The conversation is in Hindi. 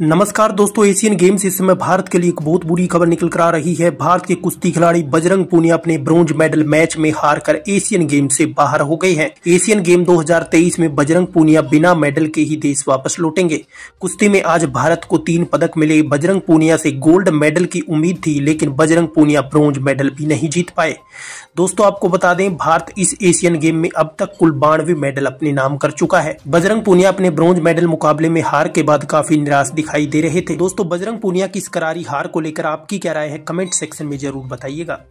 नमस्कार दोस्तों एशियन गेम्स इस समय भारत के लिए एक बहुत बुरी खबर निकल कर आ रही है भारत के कुश्ती खिलाड़ी बजरंग पूनिया अपने ब्रॉन्ज मेडल मैच में हारकर एशियन गेम से बाहर हो गए हैं एशियन गेम 2023 में बजरंग पूनिया बिना मेडल के ही देश वापस लौटेंगे कुश्ती में आज भारत को तीन पदक मिले बजरंग पूनिया से गोल्ड मेडल की उम्मीद थी लेकिन बजरंग पूनिया ब्रॉन्ज मेडल भी नहीं जीत पाए दोस्तों आपको बता दें भारत इस एशियन गेम में अब तक कुल बानवे मेडल अपने नाम कर चुका है बजरंग पूनिया अपने ब्रॉन्ज मेडल मुकाबले में हार के बाद काफी निराश दिखाई दे रहे थे दोस्तों बजरंग पूनिया की इस करारी हार को लेकर आपकी क्या राय है कमेंट सेक्शन में जरूर बताइएगा